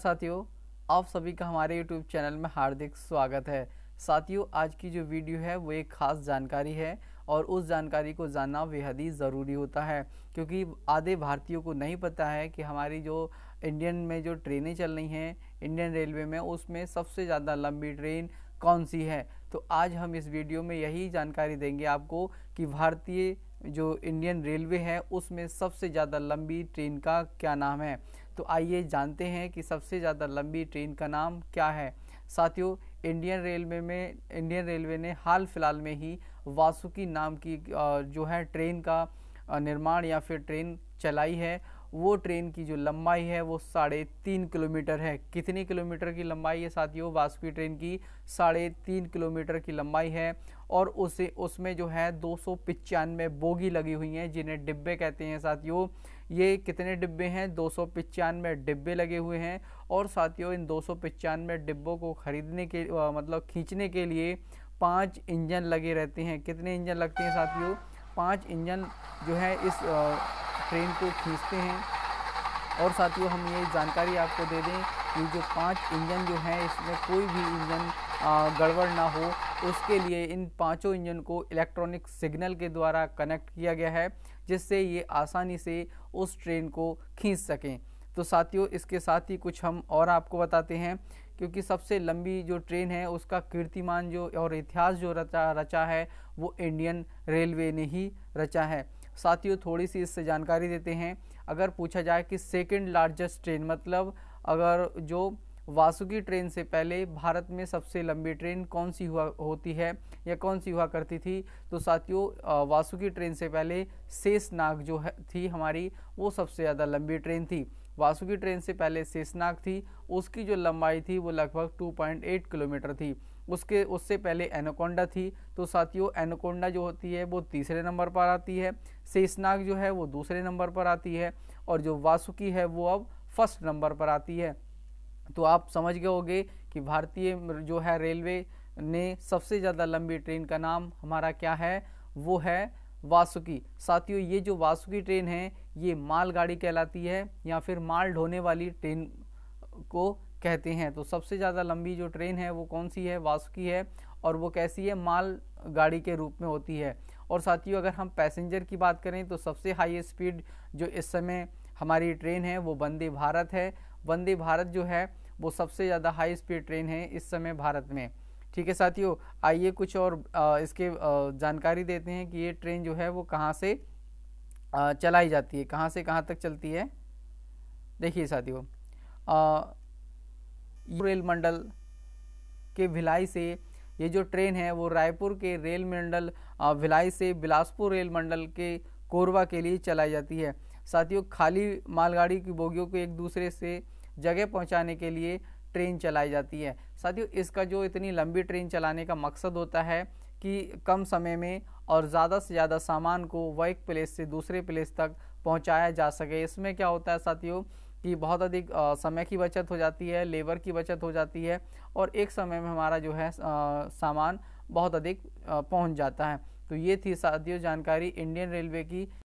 साथियों आप सभी का हमारे YouTube चैनल में हार्दिक स्वागत है साथियों आज की जो वीडियो है वो एक ख़ास जानकारी है और उस जानकारी को जानना बेहद ही ज़रूरी होता है क्योंकि आधे भारतीयों को नहीं पता है कि हमारी जो इंडियन में जो ट्रेनें चल रही हैं इंडियन रेलवे में उसमें सबसे ज़्यादा लंबी ट्रेन कौन सी है तो आज हम इस वीडियो में यही जानकारी देंगे आपको कि भारतीय जो इंडियन रेलवे है उसमें सबसे ज़्यादा लंबी ट्रेन का क्या नाम है तो आइए जानते हैं कि सबसे ज़्यादा लंबी ट्रेन का नाम क्या है साथियों इंडियन रेलवे में इंडियन रेलवे ने हाल फिलहाल में ही वासुकी नाम की जो है ट्रेन का निर्माण या फिर ट्रेन चलाई है वो ट्रेन की जो लंबाई है वो साढ़े तीन किलोमीटर है कितनी किलोमीटर की लंबाई है साथियों वास्पी ट्रेन की साढ़े तीन किलोमीटर की लंबाई है और उसे उसमें जो है दो सौ बोगी लगी हुई हैं जिन्हें डिब्बे कहते हैं साथियों ये कितने डिब्बे हैं दो सौ डिब्बे लगे हुए हैं और साथियों इन दो सौ डिब्बों को ख़रीदने के मतलब खींचने के लिए पाँच इंजन लगे रहते हैं कितने इंजन लगते हैं साथियों पाँच इंजन जो है इस आ, ट्रेन को खींचते हैं और साथियों हम ये जानकारी आपको दे दें कि जो पांच इंजन जो हैं इसमें कोई भी इंजन गड़बड़ ना हो उसके लिए इन पांचों इंजन को इलेक्ट्रॉनिक सिग्नल के द्वारा कनेक्ट किया गया है जिससे ये आसानी से उस ट्रेन को खींच सकें तो साथियों इसके साथ ही कुछ हम और आपको बताते हैं क्योंकि सबसे लंबी जो ट्रेन है उसका कीर्तिमान जो और इतिहास जो रचा रचा है वो इंडियन रेलवे ने ही रचा है साथियों थोड़ी सी इससे जानकारी देते हैं अगर पूछा जाए कि सेकेंड लार्जेस्ट ट्रेन मतलब अगर जो वासुकी ट्रेन से पहले भारत में सबसे लंबी ट्रेन कौन सी हुआ होती है या कौन सी हुआ करती थी तो साथियों वासुकी ट्रेन से पहले शेषनाग जो है थी हमारी वो सबसे ज़्यादा लंबी ट्रेन थी वासुकी ट्रेन से पहले शेषनाग थी उसकी जो लंबाई थी वो लगभग 2.8 किलोमीटर थी उसके उससे पहले एनोकोंडा थी तो साथियों एनोकोंडा जो होती है वो तीसरे नंबर पर आती है शेषनाग जो है वो दूसरे नंबर पर आती है और जो वासुकी है वो अब फर्स्ट नंबर पर आती है तो आप समझ गए होंगे कि भारतीय जो है रेलवे ने सबसे ज़्यादा लंबी ट्रेन का नाम हमारा क्या है वो है वासुकी साथियों ये जो वासुकी ट्रेन है ये मालगाड़ी कहलाती है या फिर माल ढोने वाली ट्रेन को कहते हैं तो सबसे ज़्यादा लंबी जो ट्रेन है वो कौन सी है वासुकी है और वो कैसी है माल गाड़ी के रूप में होती है और साथियों अगर हम पैसेंजर की बात करें तो सबसे हाई स्पीड जो इस समय हमारी ट्रेन है वो वंदे भारत है वंदे भारत जो है वो सबसे ज़्यादा हाई स्पीड ट्रेन है इस समय भारत में ठीक है साथियों आइए कुछ और इसके जानकारी देते हैं कि ये ट्रेन जो है वो कहाँ से चलाई जाती है कहाँ से कहाँ तक चलती है देखिए साथियों रेल मंडल के भिलाई से ये जो ट्रेन है वो रायपुर के रेल मंडल भिलाई से बिलासपुर रेल मंडल के कोरबा के लिए चलाई जाती है साथियों खाली मालगाड़ी की बोगियों को एक दूसरे से जगह पहुंचाने के लिए ट्रेन चलाई जाती है साथियों इसका जो इतनी लंबी ट्रेन चलाने का मकसद होता है कि कम समय में और ज़्यादा से ज़्यादा सामान को वह एक प्लेस से दूसरे प्लेस तक पहुंचाया जा सके इसमें क्या होता है साथियों कि बहुत अधिक समय की बचत हो जाती है लेबर की बचत हो जाती है और एक समय में हमारा जो है सामान बहुत अधिक पहुंच जाता है तो ये थी साथियों जानकारी इंडियन रेलवे की